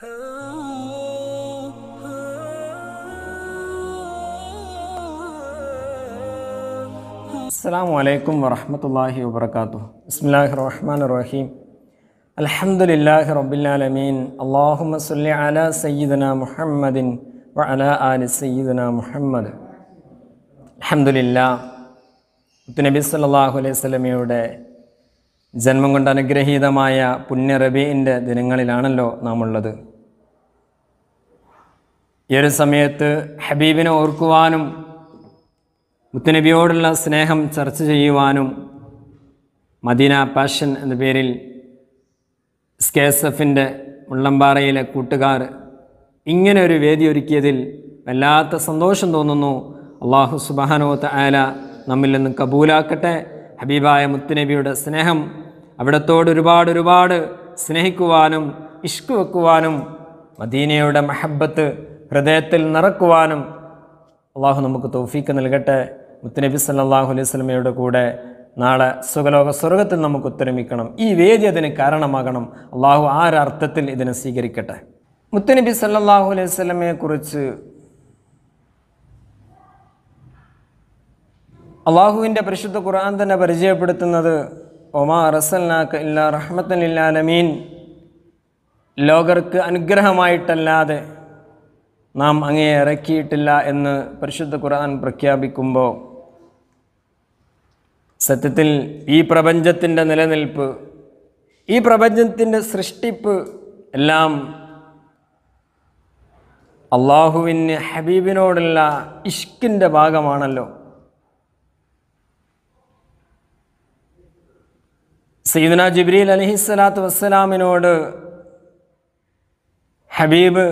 السلام عليكم ورحمة الله وبركاته بسم الله الرحمن الرحيم الحمد لله رب العالمين اللهم صل على سيدنا محمد وعلى آل سيدنا محمد الحمد لله صلى الله عليه وسلم സ്വലമയുടെ ജന്മം കൊണ്ട് അനുഗ്രഹീതമായ പുണ്യ ദിനങ്ങളിലാണല്ലോ നാം ഉള്ളത് ഈ ഒരു സമയത്ത് ഹബീബിനെ ഓർക്കുവാനും മുത്തനബിയോടുള്ള സ്നേഹം ചർച്ച ചെയ്യുവാനും മദീന പാഷൻ എന്ന പേരിൽ സ്കേസഫിൻ്റെ മുള്ളമ്പാറയിലെ കൂട്ടുകാർ ഇങ്ങനെ ഒരു വേദി ഒരുക്കിയതിൽ വല്ലാത്ത സന്തോഷം തോന്നുന്നു അള്ളാഹു സുബാനോത്ത് ആല നമ്മിൽ നിന്ന് കബൂലാക്കട്ടെ ഹബീബായ മുത്തുനബിയുടെ സ്നേഹം അവിടത്തോട് ഒരുപാട് ഒരുപാട് സ്നേഹിക്കുവാനും ഇഷ്ക് വെക്കുവാനും മദീനയുടെ മഹബത്ത് ഹൃദയത്തിൽ നിറക്കുവാനും അള്ളാഹു നമുക്ക് തൗഫീക്ക് നൽകട്ടെ മുത്തനബി സല്ലാഹു അലൈഹി സ്വലമയുടെ കൂടെ നാളെ സുഖലോക സ്വർഗത്തിൽ നമുക്ക് ഉത്തരമിക്കണം ഈ വേദി അതിന് കാരണമാകണം അള്ളാഹു ആരർത്ഥത്തിൽ ഇതിനെ സ്വീകരിക്കട്ടെ മുത്തനബി സല്ലാഹു അലൈഹി സ്വലമയെക്കുറിച്ച് അള്ളാഹുവിൻ്റെ പരിശുദ്ധ ഖുർആൻ തന്നെ പരിചയപ്പെടുത്തുന്നത് ഒമാ റസല്ലാക്ക ഇല്ല റഹ്മത്തലില്ലാലമീൻ ലോകർക്ക് അനുഗ്രഹമായിട്ടല്ലാതെ നാം അങ്ങേ ഇറക്കിയിട്ടില്ല എന്ന് പരിശുദ്ധ ഖുർആൻ പ്രഖ്യാപിക്കുമ്പോൾ സത്യത്തിൽ ഈ പ്രപഞ്ചത്തിൻ്റെ നിലനിൽപ്പ് ഈ പ്രപഞ്ചത്തിൻ്റെ സൃഷ്ടിപ്പ് എല്ലാം അള്ളാഹുവിന് ഹബീബിനോടുള്ള ഇഷ്കിൻ്റെ ഭാഗമാണല്ലോ സീദന ജിബ്രീൽ സ്വലാത്തു വസ്സലാമിനോട് ഹബീബ്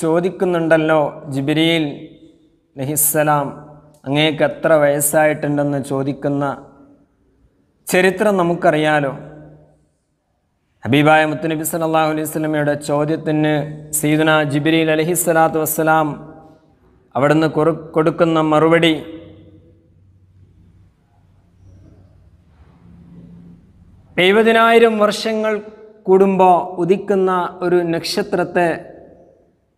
ചോദിക്കുന്നുണ്ടല്ലോ ജിബ്രീൽ അലഹിസ്സലാം അങ്ങേക്ക് എത്ര വയസ്സായിട്ടുണ്ടെന്ന് ചോദിക്കുന്ന ചരിത്രം നമുക്കറിയാലോ ഹബീബായ മുത്തുനബി സലാഹു അലൈഹി സ്വലമയുടെ ചോദ്യത്തിന് സീദുന ജിബ്രീൽ സ്വലാത്തു വസ്സലാം അവിടുന്ന് കൊടുക്കുന്ന മറുപടി എഴുപതിനായിരം വർഷങ്ങൾ കൂടുമ്പോൾ ഉദിക്കുന്ന ഒരു നക്ഷത്രത്തെ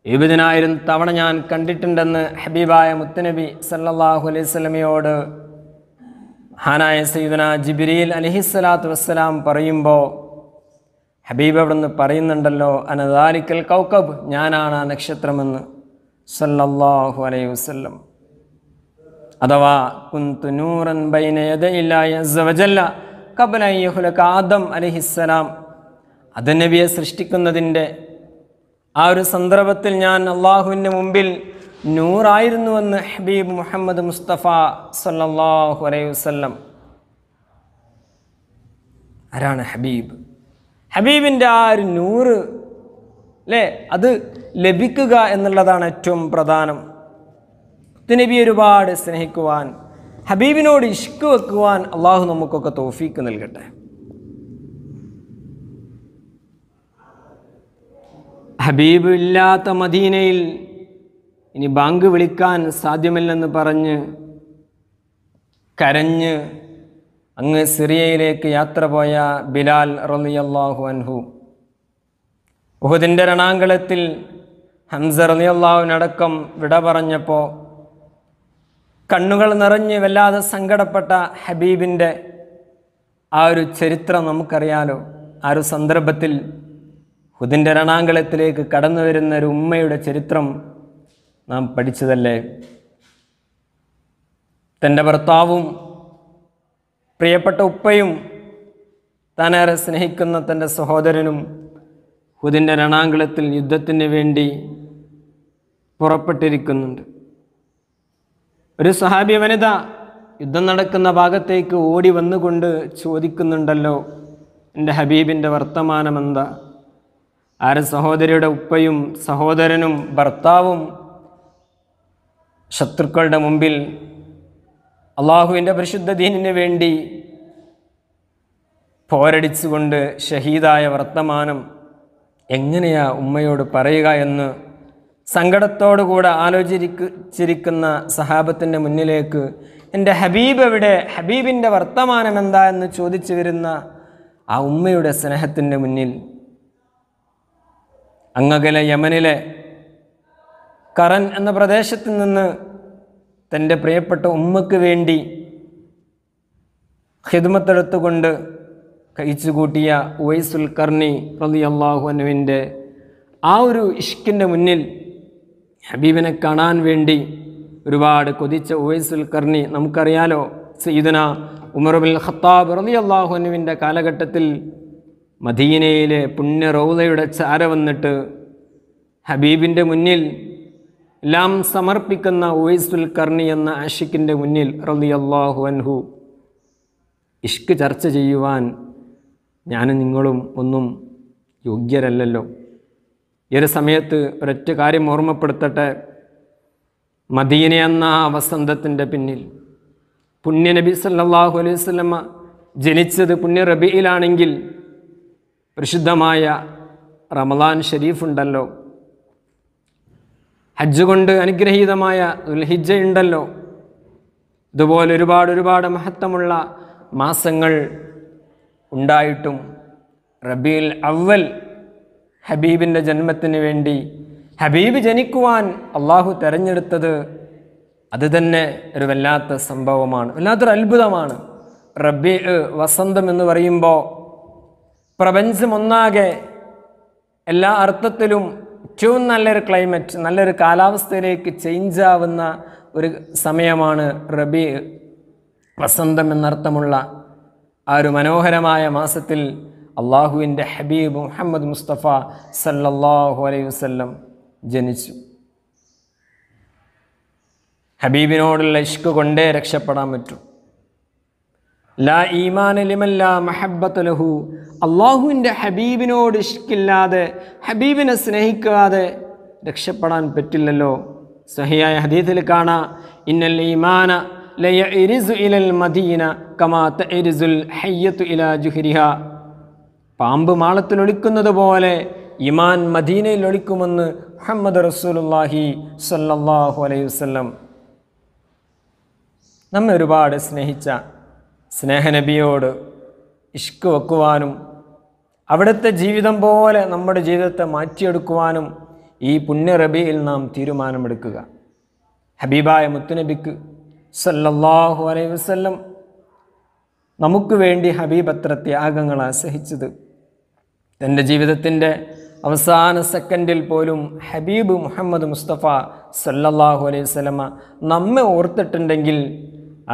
എഴുപതിനായിരം തവണ ഞാൻ കണ്ടിട്ടുണ്ടെന്ന് ഹബീബായ മുത്തനബി സല്ലാഹു അലൈഹി സ്വലമയോട് ഹാനായ സൈദന ജിബിരിയിൽ അലഹിസ്സലാത്തു വസ്സലാം പറയുമ്പോൾ ഹബീബ് നിന്ന് പറയുന്നുണ്ടല്ലോ അനദാലിക്കൽ കൗക്കബ് ഞാനാണ് ആ നക്ഷത്രമെന്ന് സല്ലാഹു അലൈഹി വസ്ലം അഥവാ കുന്തു നൂറൻ ബൈനയദ കബലയ്യഹുലക്ക് ആദം അലഹിസ്സലാം നബിയെ സൃഷ്ടിക്കുന്നതിൻ്റെ ആ ഒരു സന്ദർഭത്തിൽ ഞാൻ അള്ളാഹുവിൻ്റെ മുമ്പിൽ നൂറായിരുന്നുവെന്ന് ഹബീബ് മുഹമ്മദ് മുസ്തഫ സല്ലാഹു അലൈഹി വസ്ലം ആരാണ് ഹബീബ് ഹബീബിൻ്റെ ആ ഒരു നൂറ് അല്ലേ അത് ലഭിക്കുക എന്നുള്ളതാണ് ഏറ്റവും പ്രധാനം നബി ഒരുപാട് സ്നേഹിക്കുവാൻ ഹബീബിനോട് ഇഷ്ക് വെക്കുവാൻ അള്ളാഹു നമുക്കൊക്കെ തോഫീക്ക് നൽകട്ടെ ഹബീബ് ഇല്ലാത്ത മദീനയിൽ ഇനി ബാങ്ക് വിളിക്കാൻ സാധ്യമല്ലെന്ന് പറഞ്ഞ് കരഞ്ഞ് അങ്ങ് സിറിയയിലേക്ക് യാത്ര പോയ ബിലാൽ അള്ളാഹു അൻഹു ഉഹുദിൻ്റെ രണാങ്കളത്തിൽ ഹംസ അള്ളാഹുവിനടക്കം വിട പറഞ്ഞപ്പോൾ കണ്ണുകൾ നിറഞ്ഞ് വല്ലാതെ സങ്കടപ്പെട്ട ഹബീബിൻ്റെ ആ ഒരു ചരിത്രം നമുക്കറിയാലോ ആ ഒരു സന്ദർഭത്തിൽ ഹുദിൻ്റെ രണാങ്കളത്തിലേക്ക് കടന്നു വരുന്ന ഒരു ഉമ്മയുടെ ചരിത്രം നാം പഠിച്ചതല്ലേ തൻ്റെ ഭർത്താവും പ്രിയപ്പെട്ട ഉപ്പയും താനേറെ സ്നേഹിക്കുന്ന തൻ്റെ സഹോദരനും ഹുദിൻ്റെ രണാങ്കളത്തിൽ യുദ്ധത്തിന് വേണ്ടി പുറപ്പെട്ടിരിക്കുന്നുണ്ട് ഒരു സഹാബി വനിത യുദ്ധം നടക്കുന്ന ഭാഗത്തേക്ക് ഓടി വന്നുകൊണ്ട് ചോദിക്കുന്നുണ്ടല്ലോ എൻ്റെ ഹബീബിൻ്റെ വർത്തമാനം എന്താ ആര സഹോദരിയുടെ ഉപ്പയും സഹോദരനും ഭർത്താവും ശത്രുക്കളുടെ മുമ്പിൽ അള്ളാഹുവിൻ്റെ പരിശുദ്ധ ദീനിന് വേണ്ടി പോരടിച്ചുകൊണ്ട് ഷഹീദായ വർത്തമാനം എങ്ങനെയാ ഉമ്മയോട് പറയുക എന്ന് സങ്കടത്തോടുകൂടെ ആലോചിച്ചിരിക്കുന്ന സഹാബത്തിൻ്റെ മുന്നിലേക്ക് എൻ്റെ ഹബീബ് എവിടെ ഹബീബിൻ്റെ വർത്തമാനം എന്താ എന്ന് ചോദിച്ചു വരുന്ന ആ ഉമ്മയുടെ സ്നേഹത്തിൻ്റെ മുന്നിൽ അങ്ങകലെ യമനിലെ കറൻ എന്ന പ്രദേശത്ത് നിന്ന് തൻ്റെ പ്രിയപ്പെട്ട ഉമ്മക്ക് വേണ്ടി ഹിദ്മത്തെടുത്തുകൊണ്ട് കൂട്ടിയ ഉവൈസുൽ കർണി റലിയല്ലാഹുനുവിൻ്റെ ആ ഒരു ഇഷ്കിൻ്റെ മുന്നിൽ ഹബീബിനെ കാണാൻ വേണ്ടി ഒരുപാട് കൊതിച്ച ഉവൈസുൽ കർണി നമുക്കറിയാലോ സീദന ഉമർബിൻ ഖത്താബ് റബി അള്ളാഹുനുവിൻ്റെ കാലഘട്ടത്തിൽ മദീനയിലെ പുണ്യ റൗദയുടെ ചാര വന്നിട്ട് ഹബീബിൻ്റെ മുന്നിൽ എല്ലാം സമർപ്പിക്കുന്ന ഉവൈസുൽ കർണി എന്ന ആഷിഖിൻ്റെ മുന്നിൽ റബി അള്ളാഹു അൻഹു ഇഷ്ക് ചർച്ച ചെയ്യുവാൻ ഞാനും നിങ്ങളും ഒന്നും യോഗ്യരല്ലല്ലോ ഈ ഒരു സമയത്ത് ഒരൊറ്റ കാര്യം ഓർമ്മപ്പെടുത്തട്ടെ മദീന എന്ന വസന്തത്തിൻ്റെ പിന്നിൽ പുണ്യനബി നബി സല്ലാഹു അലൈഹി സ്വലമ ജനിച്ചത് പുണ്യ റബിയിലാണെങ്കിൽ പ്രസിദ്ധമായ ഷരീഫ് ഉണ്ടല്ലോ ഹജ്ജ് കൊണ്ട് അനുഗ്രഹീതമായ ദുൽഹിജ്ജ ഉണ്ടല്ലോ ഇതുപോലെ ഒരുപാട് ഒരുപാട് മഹത്വമുള്ള മാസങ്ങൾ ഉണ്ടായിട്ടും റബീൽ അവൽ ഹബീബിൻ്റെ ജന്മത്തിന് വേണ്ടി ഹബീബ് ജനിക്കുവാൻ അള്ളാഹു തെരഞ്ഞെടുത്തത് അത് തന്നെ ഒരു വല്ലാത്ത സംഭവമാണ് വല്ലാത്തൊരു അത്ഭുതമാണ് റബ്ബി വസന്തം എന്ന് പറയുമ്പോൾ പ്രപഞ്ചമൊന്നാകെ എല്ലാ അർത്ഥത്തിലും ഏറ്റവും നല്ലൊരു ക്ലൈമറ്റ് നല്ലൊരു കാലാവസ്ഥയിലേക്ക് ചേഞ്ച് ആവുന്ന ഒരു സമയമാണ് റബി വസന്തം എന്നർത്ഥമുള്ള ആ ഒരു മനോഹരമായ മാസത്തിൽ അള്ളാഹുവിൻ്റെ ഹബീബ് മുഹമ്മദ് മുസ്തഫ സല്ലല്ലാഹു അലൈഹി വസ്ല്ലം ജനിച്ചു ഹബീബിനോടുള്ള ഇഷ്ക് കൊണ്ടേ രക്ഷപ്പെടാൻ പറ്റും ലാ ഈമാനലിമല്ല മഹബത്ത് ലഹു അള്ളാഹുവിൻ്റെ ഹബീബിനോട് ഇഷ്കില്ലാതെ ഹബീബിനെ സ്നേഹിക്കാതെ രക്ഷപ്പെടാൻ പറ്റില്ലല്ലോ സഹിയായ ഹദീത്തിൽ കാണാ ഇന്നൽ ഈമാന ലയ ഇരിസു ഇലൽ മദീന കമാ തരിസുൽ ഹയ്യത്തു ഇലാ ജുഹരിഹ പാമ്പ് ഒളിക്കുന്നത് പോലെ ഇമാൻ മദീനയിൽ ഒളിക്കുമെന്ന് മുഹമ്മദ് റസൂലുല്ലാഹി സല്ലാഹു അലൈഹി വസല്ലം നമ്മെ ഒരുപാട് സ്നേഹിച്ച സ്നേഹനബിയോട് ഇഷ്ക് വെക്കുവാനും അവിടുത്തെ ജീവിതം പോലെ നമ്മുടെ ജീവിതത്തെ മാറ്റിയെടുക്കുവാനും ഈ പുണ്യ റബിയിൽ നാം തീരുമാനമെടുക്കുക ഹബീബായ മുത്തുനബിക്ക് സല്ലല്ലാഹു അലൈഹി വസല്ലം നമുക്ക് വേണ്ടി ഹബീബ് അത്ര ത്യാഗങ്ങൾ തൻ്റെ ജീവിതത്തിൻ്റെ അവസാന സെക്കൻഡിൽ പോലും ഹബീബ് മുഹമ്മദ് മുസ്തഫ സല്ലല്ലാഹു അലൈഹി സ്വലമ നമ്മെ ഓർത്തിട്ടുണ്ടെങ്കിൽ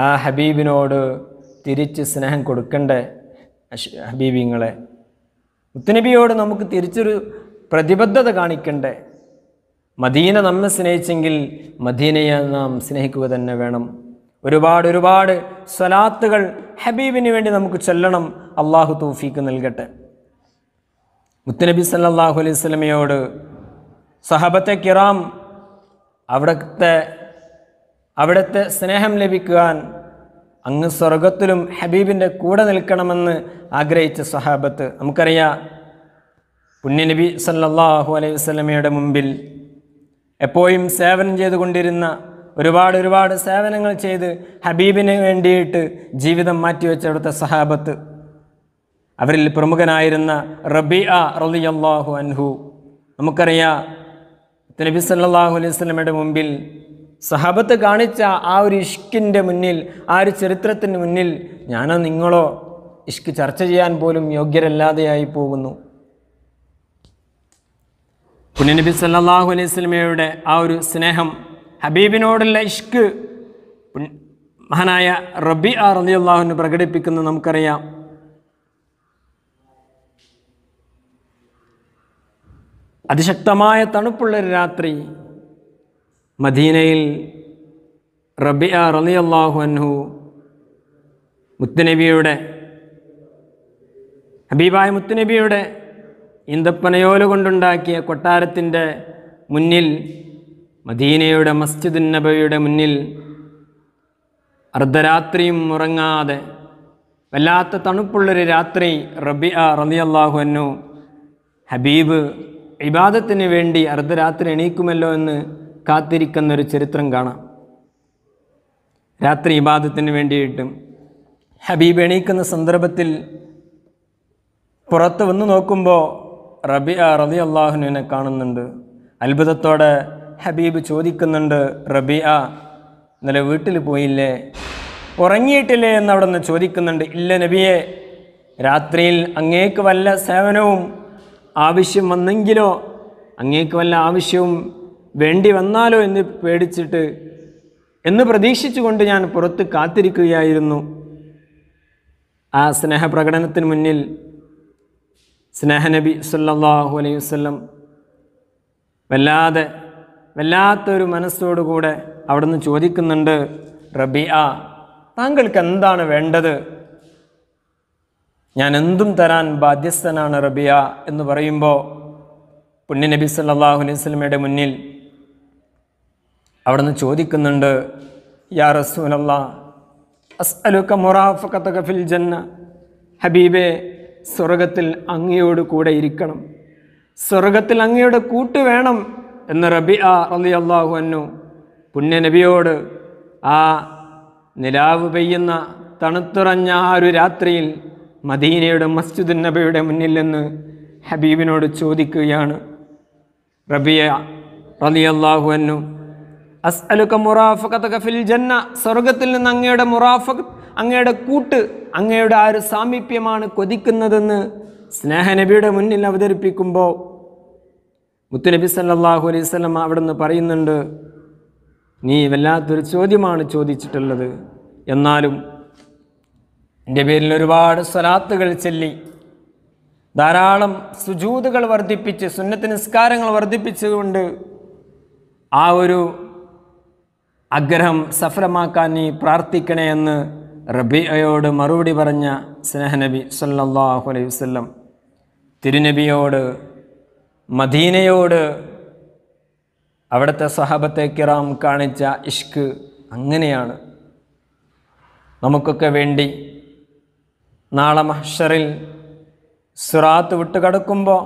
ആ ഹബീബിനോട് തിരിച്ച് സ്നേഹം കൊടുക്കണ്ടേ ഹബീബിങ്ങളെ മുത്തനബിയോട് നമുക്ക് തിരിച്ചൊരു പ്രതിബദ്ധത കാണിക്കണ്ടേ മദീന നമ്മെ സ്നേഹിച്ചെങ്കിൽ മദീനയെ നാം സ്നേഹിക്കുക തന്നെ വേണം ഒരുപാട് ഒരുപാട് സ്വലാത്തുകൾ ഹബീബിന് വേണ്ടി നമുക്ക് ചൊല്ലണം അള്ളാഹു തൂഫീക്ക് നൽകട്ടെ മുത്തനബി സല്ലാഹു അലൈഹി സ്വലമയോട് സഹബത്തെ കിറാം അവിടുത്തെ അവിടുത്തെ സ്നേഹം ലഭിക്കുവാൻ അങ്ങ് സ്വർഗത്തിലും ഹബീബിൻ്റെ കൂടെ നിൽക്കണമെന്ന് ആഗ്രഹിച്ച സഹാബത്ത് നമുക്കറിയാം പുണ്യനബി സല്ലാഹു അലൈഹി സ്വലമയുടെ മുമ്പിൽ എപ്പോഴും സേവനം ചെയ്തുകൊണ്ടിരുന്ന ഒരുപാട് ഒരുപാട് സേവനങ്ങൾ ചെയ്ത് ഹബീബിന് വേണ്ടിയിട്ട് ജീവിതം മാറ്റിവെച്ച സഹാബത്ത് അവരിൽ പ്രമുഖനായിരുന്ന റബി അ റലിയല്ലാഹു അൻഹു നമുക്കറിയാം നബി സല്ലാഹു അലൈഹി സ്വലമയുടെ മുമ്പിൽ സഹബത്ത് കാണിച്ച ആ ഒരു ഇഷ്കിൻ്റെ മുന്നിൽ ആ ഒരു ചരിത്രത്തിന് മുന്നിൽ ഞാനോ നിങ്ങളോ ഇഷ്ക് ചർച്ച ചെയ്യാൻ പോലും യോഗ്യരല്ലാതെയായി പോകുന്നു പുണ്യനബി സല്ലാഹു അലൈഹി സ്വലമയുടെ ആ ഒരു സ്നേഹം ഹബീബിനോടുള്ള ഇഷ്ക് മഹാനായ റബി ആ റലിയല്ലാഹുവിന് പ്രകടിപ്പിക്കുന്നത് നമുക്കറിയാം അതിശക്തമായ തണുപ്പുള്ളൊരു രാത്രി മദീനയിൽ റബിയ അള്ളാഹു അൻഹു മുത്തുനബിയുടെ ഹബീബായ മുത്തുനബിയുടെ ഈന്തപ്പനയോല കൊണ്ടുണ്ടാക്കിയ കൊട്ടാരത്തിൻ്റെ മുന്നിൽ മദീനയുടെ മസ്ജിദ് നബിയുടെ മുന്നിൽ അർദ്ധരാത്രിയും ഉറങ്ങാതെ വല്ലാത്ത തണുപ്പുള്ളൊരു രാത്രി റബിയ അള്ളാഹു അന്നു ഹബീബ് ഇബാദത്തിന് വേണ്ടി അർദ്ധരാത്രി എണീക്കുമല്ലോ എന്ന് കാത്തിരിക്കുന്ന ഒരു ചരിത്രം കാണാം രാത്രി ഇബാദത്തിന് വേണ്ടിയിട്ടും ഹബീബ് എണീക്കുന്ന സന്ദർഭത്തിൽ പുറത്ത് വന്ന് നോക്കുമ്പോൾ റബി റബി അള്ളാഹുനുവിനെ കാണുന്നുണ്ട് അത്ഭുതത്തോടെ ഹബീബ് ചോദിക്കുന്നുണ്ട് റബി ആ ഇന്നലെ വീട്ടിൽ പോയില്ലേ ഉറങ്ങിയിട്ടില്ലേ എന്ന് അവിടെ നിന്ന് ചോദിക്കുന്നുണ്ട് ഇല്ല നബിയെ രാത്രിയിൽ അങ്ങേക്ക് വല്ല സേവനവും ആവശ്യം വന്നെങ്കിലോ അങ്ങേക്ക് വല്ല ആവശ്യവും വേണ്ടി വന്നാലോ എന്ന് പേടിച്ചിട്ട് എന്ന് പ്രതീക്ഷിച്ചുകൊണ്ട് ഞാൻ പുറത്ത് കാത്തിരിക്കുകയായിരുന്നു ആ സ്നേഹപ്രകടനത്തിന് മുന്നിൽ സ്നേഹനബി സല്ലാഹു അലൈഹി വസ്ലം വല്ലാതെ വല്ലാത്തൊരു മനസ്സോടുകൂടെ അവിടുന്ന് ചോദിക്കുന്നുണ്ട് ആ താങ്കൾക്ക് എന്താണ് വേണ്ടത് ഞാൻ എന്തും തരാൻ ബാധ്യസ്ഥനാണ് റബിയ എന്ന് പറയുമ്പോൾ പുണ്യ നബി സല്ലാഹു അലൈഹി സ്വലമയുടെ മുന്നിൽ അവിടുന്ന് ചോദിക്കുന്നുണ്ട് യാ റസൂലല്ല അസ്അലുക്ക ഫിൽ ജന്ന ഹബീബെ സ്വർഗത്തിൽ അങ്ങയോട് കൂടെ ഇരിക്കണം സ്വർഗത്തിൽ അങ്ങയുടെ കൂട്ട് വേണം എന്ന് റബി ആ റലി അള്ളാഹു അന്നു പുണ്യനബിയോട് ആ നിലാവ് പെയ്യുന്ന തണുത്തുറഞ്ഞ ആ ഒരു രാത്രിയിൽ മദീനയുടെ മസ്ജിദ് നബിയുടെ മുന്നിൽ നിന്ന് ഹബീബിനോട് ചോദിക്കുകയാണ് റബിയ റലി അള്ളാഹു അന്നു അസ് അലുക്ക ഫിൽ ജന്ന സ്വർഗത്തിൽ നിന്ന് അങ്ങയുടെ മുറാഫക് അങ്ങയുടെ കൂട്ട് അങ്ങയുടെ ആ ഒരു സാമീപ്യമാണ് കൊതിക്കുന്നതെന്ന് സ്നേഹനബിയുടെ മുന്നിൽ അവതരിപ്പിക്കുമ്പോൾ മുത്തുനബി സല്ലാഹു അലൈഹി അവിടെ നിന്ന് പറയുന്നുണ്ട് നീ വല്ലാത്തൊരു ചോദ്യമാണ് ചോദിച്ചിട്ടുള്ളത് എന്നാലും എൻ്റെ പേരിൽ ഒരുപാട് സ്വലാത്തുകൾ ചൊല്ലി ധാരാളം സുജൂതുകൾ വർദ്ധിപ്പിച്ച് സുന്നത്ത് നിസ്കാരങ്ങൾ വർദ്ധിപ്പിച്ചുകൊണ്ട് ആ ഒരു ആഗ്രഹം സഫലമാക്കാൻ നീ പ്രാർത്ഥിക്കണേ എന്ന് റബിയയോട് മറുപടി പറഞ്ഞ സ്നേഹനബി സല്ലാഹു അലൈഹി വസ്ലം തിരുനബിയോട് മദീനയോട് അവിടുത്തെ സഹാബത്തെ കിറാം കാണിച്ച ഇഷ്ക് അങ്ങനെയാണ് നമുക്കൊക്കെ വേണ്ടി നാളെ മഹ്ഷറിൽ സുറാത്ത് വിട്ട് കടക്കുമ്പോൾ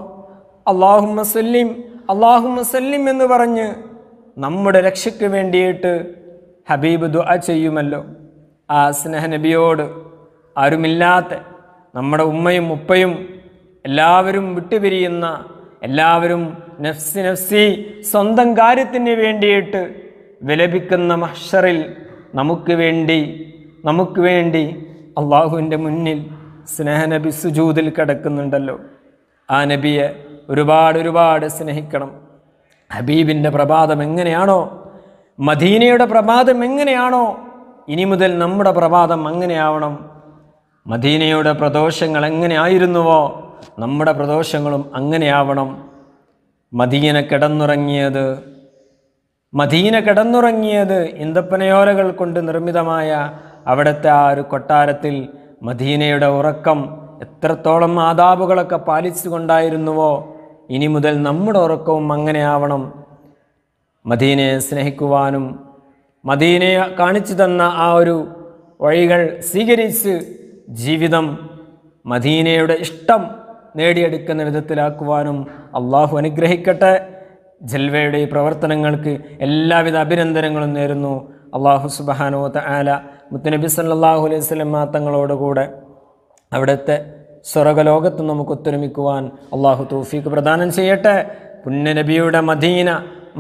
അള്ളാഹു മസല്ലിം അള്ളാഹു മസല്ലിം എന്ന് പറഞ്ഞ് നമ്മുടെ രക്ഷയ്ക്ക് വേണ്ടിയിട്ട് ഹബീബ് ദുഅ ചെയ്യുമല്ലോ ആ സ്നേഹനബിയോട് ആരുമില്ലാത്ത നമ്മുടെ ഉമ്മയും ഉപ്പയും എല്ലാവരും വിട്ടുപിരിയുന്ന എല്ലാവരും നഫ്സി നഫ്സി സ്വന്തം കാര്യത്തിന് വേണ്ടിയിട്ട് വിലപിക്കുന്ന മഹ്ഷറിൽ നമുക്ക് വേണ്ടി നമുക്ക് വേണ്ടി അള്ളാഹുവിൻ്റെ മുന്നിൽ സ്നേഹനബി സുജൂതിൽ കിടക്കുന്നുണ്ടല്ലോ ആ നബിയെ ഒരുപാട് ഒരുപാട് സ്നേഹിക്കണം ഹബീബിൻ്റെ പ്രഭാതം എങ്ങനെയാണോ മദീനയുടെ പ്രഭാതം എങ്ങനെയാണോ ഇനി മുതൽ നമ്മുടെ പ്രഭാതം അങ്ങനെയാവണം മദീനയുടെ പ്രദോഷങ്ങൾ എങ്ങനെയായിരുന്നുവോ നമ്മുടെ പ്രദോഷങ്ങളും അങ്ങനെയാവണം മദീന കിടന്നുറങ്ങിയത് മദീന കിടന്നുറങ്ങിയത് ഇന്തപ്പനയോലകൾ കൊണ്ട് നിർമ്മിതമായ അവിടുത്തെ ആ ഒരു കൊട്ടാരത്തിൽ മദീനയുടെ ഉറക്കം എത്രത്തോളം ആദാബുകളൊക്കെ പാലിച്ചുകൊണ്ടായിരുന്നുവോ ഇനി മുതൽ നമ്മുടെ ഉറക്കവും അങ്ങനെയാവണം മദീനയെ സ്നേഹിക്കുവാനും മദീനയെ കാണിച്ചു തന്ന ആ ഒരു വഴികൾ സ്വീകരിച്ച് ജീവിതം മദീനയുടെ ഇഷ്ടം നേടിയെടുക്കുന്ന വിധത്തിലാക്കുവാനും അള്ളാഹു അനുഗ്രഹിക്കട്ടെ ജൽവയുടെ ഈ പ്രവർത്തനങ്ങൾക്ക് എല്ലാവിധ അഭിനന്ദനങ്ങളും നേരുന്നു അള്ളാഹു സുബാനോ തആല മുത്തുനബി സല്ലാഹു അലൈഹി സ്വലമ തങ്ങളോടുകൂടെ അവിടുത്തെ സ്വർഗലോകത്ത് നമുക്ക് ഒത്തൊരുമിക്കുവാൻ അള്ളാഹു തൗഫീക്ക് പ്രദാനം ചെയ്യട്ടെ പുണ്യനബിയുടെ മദീന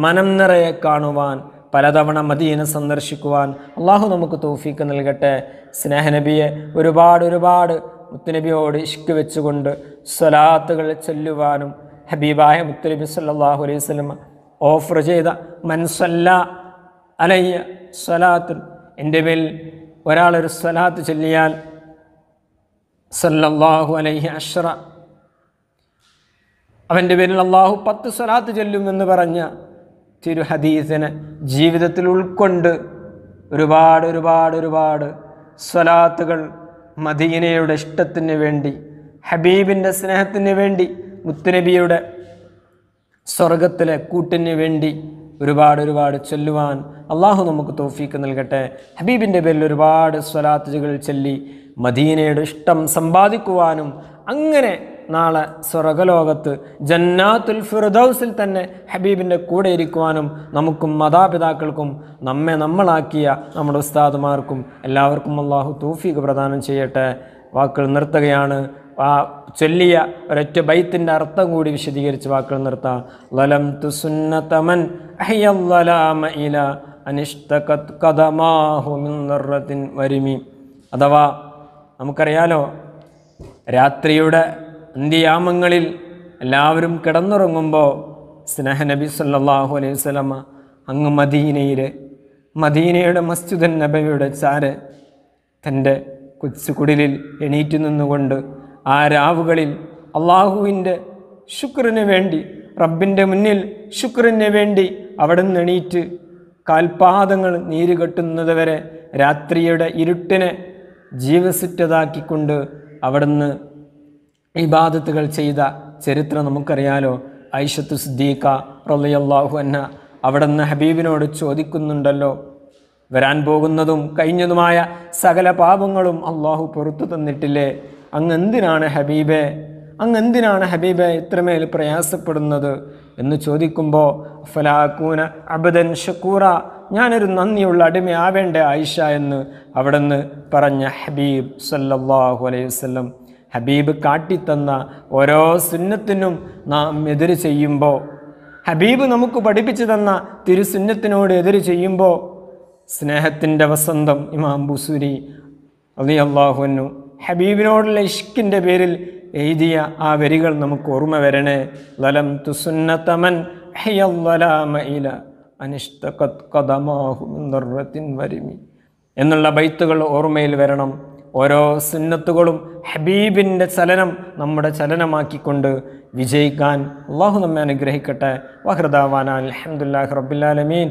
മനം നിറയെ കാണുവാൻ പലതവണ മദീന സന്ദർശിക്കുവാൻ അള്ളാഹു നമുക്ക് തൗഫീക്ക് നൽകട്ടെ സ്നേഹനബിയെ ഒരുപാട് ഒരുപാട് മുത്തുനബിയോട് ഇഷ്ക് വെച്ചുകൊണ്ട് സ്വലാത്തുകൾ ചൊല്ലുവാനും ഹബീബായ മുത്തുനബി സല്ലാഹു അലൈഹി സ്വലമ ഓഫർ ചെയ്ത മൻസല്ല അലയ്യ സ്വലാത്തു എൻ്റെ മേൽ ഒരാളൊരു സ്വലാത്ത് ചൊല്ലിയാൽ സല്ലല്ലാഹു അലൈഹി അഷ്റ അവൻ്റെ പേരിൽ അള്ളാഹു പത്ത് സ്വലാത്ത് ചൊല്ലുമെന്ന് പറഞ്ഞ തിരു ഹദീസിനെ ജീവിതത്തിൽ ഉൾക്കൊണ്ട് ഒരുപാട് ഒരുപാട് ഒരുപാട് സ്വലാത്തുകൾ മദീനയുടെ ഇഷ്ടത്തിന് വേണ്ടി ഹബീബിൻ്റെ സ്നേഹത്തിന് വേണ്ടി മുത്തുനബിയുടെ സ്വർഗത്തിലെ കൂട്ടിന് വേണ്ടി ഒരുപാട് ഒരുപാട് ചൊല്ലുവാൻ അള്ളാഹു നമുക്ക് തോഫീക്ക് നൽകട്ടെ ഹബീബിൻ്റെ പേരിൽ ഒരുപാട് സ്വലാത്തുകൾ ചൊല്ലി മദീനയുടെ ഇഷ്ടം സമ്പാദിക്കുവാനും അങ്ങനെ നാളെ സ്വർഗലോകത്ത് ജന്നാത്തുൽ ഫിർദൗസിൽ തന്നെ ഹബീബിൻ്റെ കൂടെ ഇരിക്കുവാനും നമുക്കും മാതാപിതാക്കൾക്കും നമ്മെ നമ്മളാക്കിയ നമ്മുടെ ഉസ്താദുമാർക്കും എല്ലാവർക്കും അള്ളാഹു തോഫീക്ക് പ്രദാനം ചെയ്യട്ടെ വാക്കുകൾ നിർത്തുകയാണ് ചൊല്ലിയ ഒരൊറ്റ ബൈത്തിൻ്റെ അർത്ഥം കൂടി വിശദീകരിച്ച് വാക്കുകൾ നിർത്താം ഇല അഥവാ നമുക്കറിയാലോ രാത്രിയുടെ അന്ത്യയാമങ്ങളിൽ എല്ലാവരും കിടന്നുറങ്ങുമ്പോൾ സ്നേഹ നബി സല്ലാഹു അലൈഹി സ്വലമ അങ്ങ് മദീനയിൽ മദീനയുടെ മസ്ജിദൻ നബയുടെ ചാര് തൻ്റെ കൊച്ചുകുടിലിൽ എണീറ്റ് നിന്നുകൊണ്ട് ആ രാവുകളിൽ അള്ളാഹുവിൻ്റെ ശുക്രന് വേണ്ടി റബ്ബിൻ്റെ മുന്നിൽ ശുക്രന് വേണ്ടി അവിടെ നിന്നെണീറ്റ് കാൽപാദങ്ങൾ കെട്ടുന്നതുവരെ രാത്രിയുടെ ഇരുട്ടിനെ ജീവസുറ്റതാക്കിക്കൊണ്ട് നിന്ന് ഇബാദത്തുകൾ ചെയ്ത ചരിത്രം നമുക്കറിയാലോ ഐഷത്തു സുദ്ദീഖ റളിയല്ലാഹു അന്ന നിന്ന് ഹബീബിനോട് ചോദിക്കുന്നുണ്ടല്ലോ വരാൻ പോകുന്നതും കഴിഞ്ഞതുമായ സകല പാപങ്ങളും അള്ളാഹു പുറത്തു തന്നിട്ടില്ലേ അങ്ങ് എന്തിനാണ് ഹബീബെ അങ്ങ് എന്തിനാണ് ഹബീബെ ഇത്രമേൽ പ്രയാസപ്പെടുന്നത് എന്ന് ചോദിക്കുമ്പോൾ ഫലാക്കൂന അബദൻ ഷക്കൂറ ഞാനൊരു നന്ദിയുള്ള അടിമയാവേണ്ട ആയിഷ എന്ന് നിന്ന് പറഞ്ഞ ഹബീബ് സല്ലാഹു അലൈഹി വസ്ലം ഹബീബ് കാട്ടിത്തന്ന ഓരോ സുന്നത്തിനും നാം എതിര് ചെയ്യുമ്പോൾ ഹബീബ് നമുക്ക് പഠിപ്പിച്ചു തന്ന തിരുസുന്നത്തിനോട് എതിര് ചെയ്യുമ്പോൾ സ്നേഹത്തിൻ്റെ വസന്തം ഇമാം ബുസൂരി അലി അള്ളാഹുനു ഹബീബിനോടുള്ള ഇഷ്കിൻ്റെ പേരിൽ എഴുതിയ ആ വരികൾ നമുക്ക് ഓർമ്മ വരണേ ലലം തുസുന്നതമൻ ഹയ്യല്ലാമയില വരിമി എന്നുള്ള ബൈത്തുകൾ ഓർമ്മയിൽ വരണം ഓരോ സുന്നത്തുകളും ഹബീബിൻ്റെ ചലനം നമ്മുടെ ചലനമാക്കിക്കൊണ്ട് വിജയിക്കാൻ അള്ളാഹു നമ്മെ അനുഗ്രഹിക്കട്ടെ വഹൃദാവാന അലഹമുല്ലാഹി റബ്ബുലാലമീൻ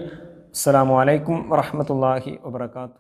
അസ്സാം വലൈക്കും വാഹമത്തല്ലാഹി വാത്തു